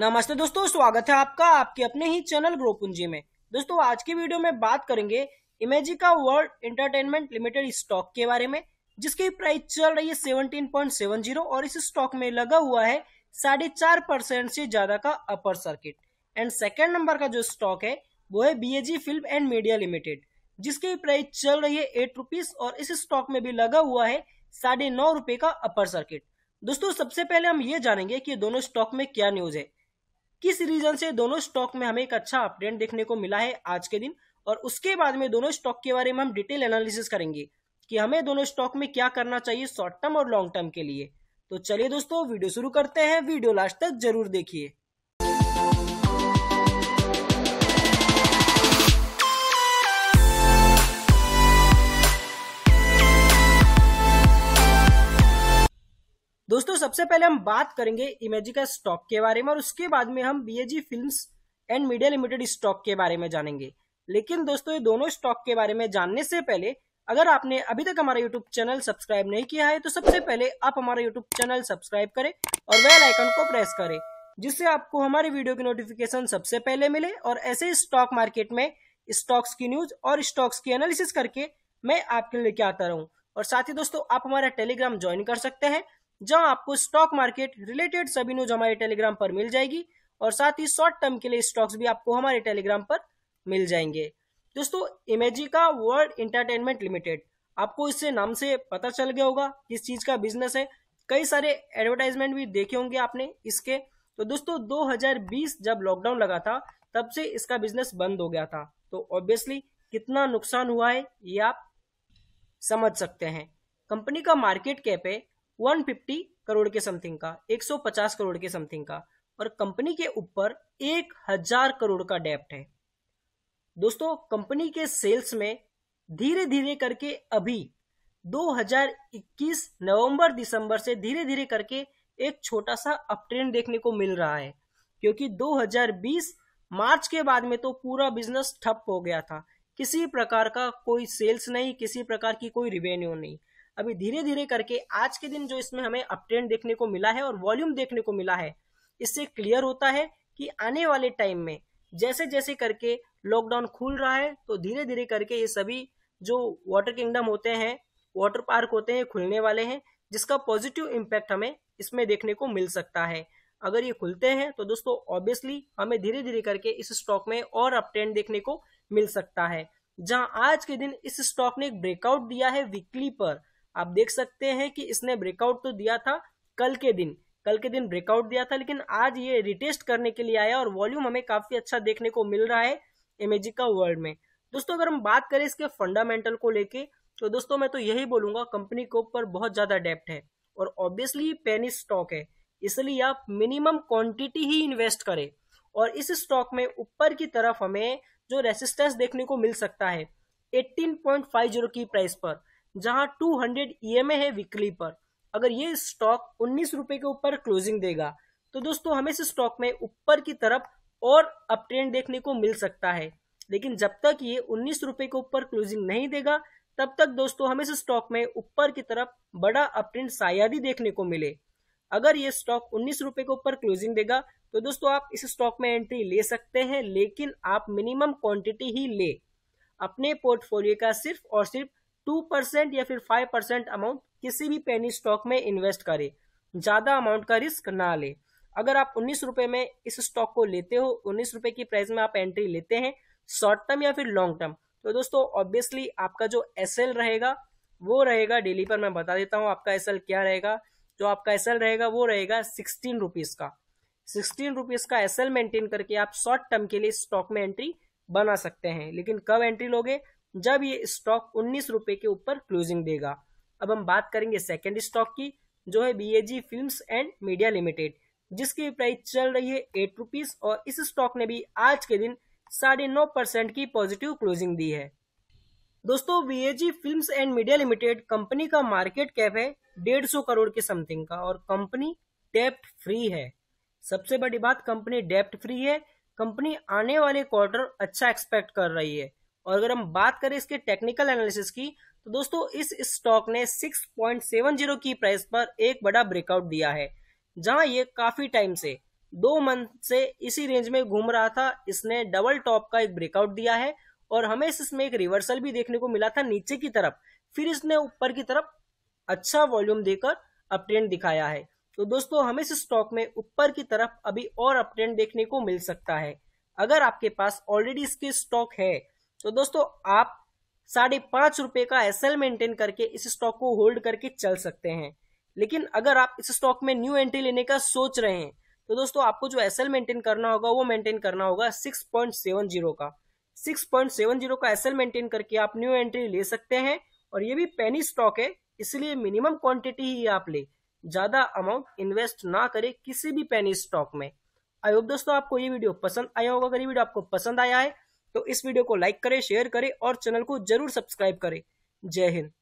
नमस्ते दोस्तों स्वागत है आपका आपके अपने ही चैनल ग्रो पूंजी में दोस्तों आज की वीडियो में बात करेंगे Imagicaa World Entertainment Limited stock के बारे में जिसकी प्राइस चल रही है सेवनटीन पॉइंट सेवन जीरो और इस स्टॉक में लगा हुआ है साढ़े चार परसेंट से ज्यादा का upper circuit and second number का जो स्टॉक है वो है B film and media limited जिसकी प्राइस चल रही है एट रुपीज और इस स्टॉक में भी लगा हुआ है साढ़े नौ रुपए का अपर सर्किट दोस्तों सबसे पहले हम ये जानेंगे कि दोनों स्टॉक में क्या न्यूज है किस रीजन से दोनों स्टॉक में हमें एक अच्छा अपडेट देखने को मिला है आज के दिन और उसके बाद में दोनों स्टॉक के बारे में हम डिटेल एनालिसिस करेंगे कि हमें दोनों स्टॉक में क्या करना चाहिए शॉर्ट टर्म और लॉन्ग टर्म के लिए तो चलिए दोस्तों वीडियो शुरू करते हैं वीडियो लास्ट तक जरूर देखिए दोस्तों सबसे पहले हम बात करेंगे इमेजी का स्टॉक के बारे में और उसके बाद में हम B films and media limited stock के बारे में जानेंगे लेकिन दोस्तों ये दोनों स्टॉक के बारे में जानने से पहले अगर आपने अभी तक हमारा यूट्यूब चैनल सब्सक्राइब नहीं किया है तो सबसे पहले आप हमारा यूट्यूब चैनल सब्सक्राइब करें और बेल आइकन को प्रेस करें जिससे आपको हमारे वीडियो की नोटिफिकेशन सबसे पहले मिले और ऐसे स्टॉक मार्केट में स्टॉक्स की न्यूज और स्टॉक्स की एनालिसिस करके मैं आपके लिए लेके आता रहूं और साथ ही दोस्तों आप हमारा टेलीग्राम ज्वाइन कर सकते हैं जहां आपको स्टॉक मार्केट रिलेटेड सभी न्यूज हमारे टेलीग्राम पर मिल जाएगी और साथ ही शॉर्ट टर्म के लिए स्टॉक्स भी आपको हमारे टेलीग्राम पर मिल जाएंगे दोस्तों इमेजिका वर्ल्ड इंटरटेनमेंट लिमिटेड आपको इससे नाम से पता चल गया होगा किस चीज का बिजनेस है कई सारे एडवर्टाइजमेंट भी देखे होंगे आपने इसके तो दोस्तों 2020 जब लॉकडाउन लगा था तब से इसका बिजनेस बंद हो गया था तो ऑब्वियसली कितना नुकसान हुआ है ये आप समझ सकते हैं कंपनी का मार्केट कैप है 150 करोड़ के समथिंग का 150 करोड़ के समथिंग का और कंपनी के ऊपर एक हजार करोड़ का डेप्ट है दोस्तों कंपनी के सेल्स में धीरे धीरे करके अभी 2021 नवंबर दिसंबर से धीरे धीरे करके एक छोटा सा अपट्रेंड देखने को मिल रहा है क्योंकि 2020 मार्च के बाद में तो पूरा बिजनेस ठप हो गया था किसी प्रकार का कोई सेल्स नहीं किसी प्रकार की कोई रिवेन्यू नहीं अभी धीरे धीरे करके आज के दिन जो इसमें हमें अपट्रेंड देखने को मिला है और वॉल्यूम देखने को मिला है इससे क्लियर होता है कि आने वाले टाइम में जैसे जैसे करके लॉकडाउन खुल रहा है तो धीरे धीरे करके ये सभी जो वाटर किंगडम होते हैं वाटर पार्क होते हैं खुलने वाले हैं जिसका पॉजिटिव इम्पैक्ट हमें इसमें देखने को मिल सकता है अगर ये खुलते हैं तो दोस्तों ऑब्वियसली हमें धीरे धीरे करके इस स्टॉक में और अपट्रेंड देखने को मिल सकता है जहां आज के दिन इस स्टॉक ने एक ब्रेकआउट दिया है वीकली पर आप देख सकते हैं कि इसने ब्रेकआउट तो दिया था कल के दिन कल के दिन ब्रेकआउट दिया था लेकिन आज ये रिटेस्ट करने के लिए आया और वॉल्यूम हमें काफी अच्छा देखने को मिल रहा है इमेजिका वर्ल्ड में दोस्तों अगर हम बात करें इसके फंडामेंटल को लेके तो दोस्तों मैं तो यही बोलूंगा कंपनी के ऊपर बहुत ज्यादा डेप्ट है और ऑब्वियसली पेनी स्टॉक है इसलिए आप मिनिमम क्वांटिटी ही इन्वेस्ट करें और इस स्टॉक में ऊपर की तरफ हमें जो रेसिस्टेंस देखने को मिल सकता है 18.50 की प्राइस पर जहां 200 ईएमए e है वीकली पर अगर ये स्टॉक उन्नीस रुपए के ऊपर क्लोजिंग देगा तो दोस्तों हमें इस स्टॉक में ऊपर की तरफ और अपट्रेंड देखने को मिल सकता है लेकिन जब तक ये उन्नीस रुपए के ऊपर क्लोजिंग नहीं देगा तब तक दोस्तों हमें इस स्टॉक में ऊपर की तरफ बड़ा अपट्रेंड शायद ही देखने को मिले अगर ये स्टॉक उन्नीस रुपए के ऊपर क्लोजिंग देगा तो दोस्तों आप इस स्टॉक में एंट्री ले सकते हैं लेकिन आप मिनिमम क्वांटिटी ही ले अपने पोर्टफोलियो का सिर्फ और सिर्फ टू परसेंट या फिर फाइव परसेंट अमाउंट किसी भी पेनी स्टॉक में इन्वेस्ट करे ज्यादा अमाउंट का रिस्क ना ले अगर आप उन्नीस रुपए में इस स्टॉक को लेते हो उन्नीस रुपए की प्राइस में आप एंट्री लेते हैं शॉर्ट टर्म या फिर लॉन्ग टर्म तो दोस्तों ऑब्वियसली आपका जो एस रहेगा वो रहेगा डेली पर मैं बता देता हूँ आपका एस क्या रहेगा जो आपका एस रहेगा वो रहेगा सिक्सटीन रुपीज का सिक्सटीन रुपीज का एस मेंटेन करके आप शॉर्ट टर्म के लिए स्टॉक में एंट्री बना सकते हैं लेकिन कब एंट्री लोगे जब ये स्टॉक उन्नीस रुपए के ऊपर क्लोजिंग देगा अब हम बात करेंगे सेकेंड स्टॉक की जो है BAG films and media limited जिसकी प्राइस चल रही है एट रुपीज और इस स्टॉक ने भी आज के दिन साढ़े नौ परसेंट की पॉजिटिव क्लोजिंग दी है दोस्तों BAG films and media limited company का मार्केट कैप है डेढ़ सौ करोड़ के समथिंग का और कंपनी डेप्ट फ्री है सबसे बड़ी बात कंपनी डेप्ट फ्री है कंपनी आने वाले क्वार्टर अच्छा एक्सपेक्ट कर रही है और अगर हम बात करें इसके टेक्निकल एनालिसिस की तो दोस्तों इस स्टॉक ने 6.70 की प्राइस पर एक बड़ा ब्रेकआउट दिया है जहां ये काफी टाइम से दो मंथ से इसी रेंज में घूम रहा था इसने डबल टॉप का एक ब्रेकआउट दिया है और हमें इसमें एक रिवर्सल भी देखने को मिला था नीचे की तरफ फिर इसने ऊपर की तरफ अच्छा वॉल्यूम देकर अपट्रेंड दिखाया है तो दोस्तों हमें इस स्टॉक में ऊपर की तरफ अभी और अपट्रेंड देखने को मिल सकता है अगर आपके पास ऑलरेडी इसके स्टॉक है तो दोस्तों आप साढ़े पांच रुपए का एस एल मेंटेन करके इस स्टॉक को होल्ड करके चल सकते हैं लेकिन अगर आप इस स्टॉक में न्यू एंट्री लेने का सोच रहे हैं तो दोस्तों आपको जो एस एल मेंटेन करना होगा वो मेंटेन करना होगा सिक्स पॉइंट सेवन जीरो का सिक्स पॉइंट सेवन जीरो का एस एल मेंटेन करके आप न्यू एंट्री ले सकते हैं और ये भी पेनी स्टॉक है इसलिए मिनिमम क्वांटिटी ही आप ले ज्यादा अमाउंट इन्वेस्ट ना करें किसी भी पेनी स्टॉक में आई होप दोस्तों आपको ये वीडियो पसंद आया होगा अगर ये वीडियो आपको पसंद आया है तो इस वीडियो को लाइक करें शेयर करें और चैनल को जरूर सब्सक्राइब करें जय हिंद